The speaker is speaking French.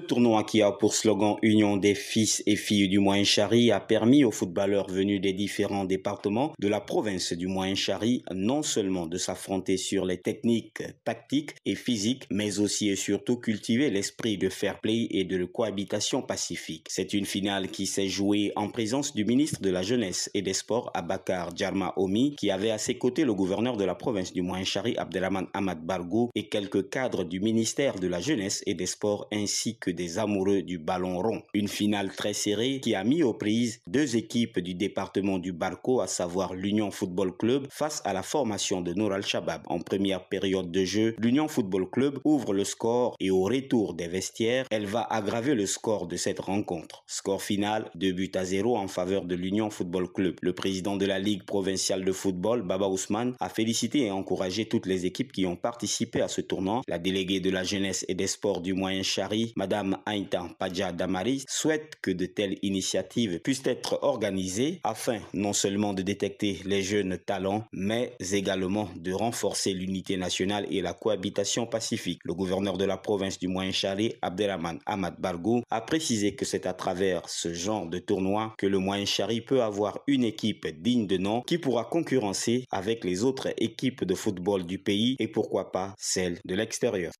Le tournoi qui a pour slogan Union des fils et filles du Moyen-Chari a permis aux footballeurs venus des différents départements de la province du Moyen-Chari non seulement de s'affronter sur les techniques tactiques et physiques, mais aussi et surtout cultiver l'esprit de fair play et de cohabitation pacifique. C'est une finale qui s'est jouée en présence du ministre de la Jeunesse et des Sports, Abakar Djarma Omi, qui avait à ses côtés le gouverneur de la province du Moyen-Chari, Abdelhaman Ahmad Bargou et quelques cadres du ministère de la Jeunesse et des Sports ainsi que des amoureux du ballon rond. Une finale très serrée qui a mis aux prises deux équipes du département du Barco, à savoir l'Union Football Club face à la formation de Nour Al-Shabab. En première période de jeu, l'Union Football Club ouvre le score et au retour des vestiaires, elle va aggraver le score de cette rencontre. Score final, 2 buts à 0 en faveur de l'Union Football Club. Le président de la Ligue provinciale de football, Baba Ousmane, a félicité et encouragé toutes les équipes qui ont participé à ce tournant. La déléguée de la jeunesse et des sports du Moyen Chari, Madame Madame Aïta Padja Damari souhaite que de telles initiatives puissent être organisées afin non seulement de détecter les jeunes talents, mais également de renforcer l'unité nationale et la cohabitation pacifique. Le gouverneur de la province du moyen Chari, Abdelrahman Ahmad Bargou, a précisé que c'est à travers ce genre de tournoi que le moyen Chari peut avoir une équipe digne de nom qui pourra concurrencer avec les autres équipes de football du pays et pourquoi pas celle de l'extérieur.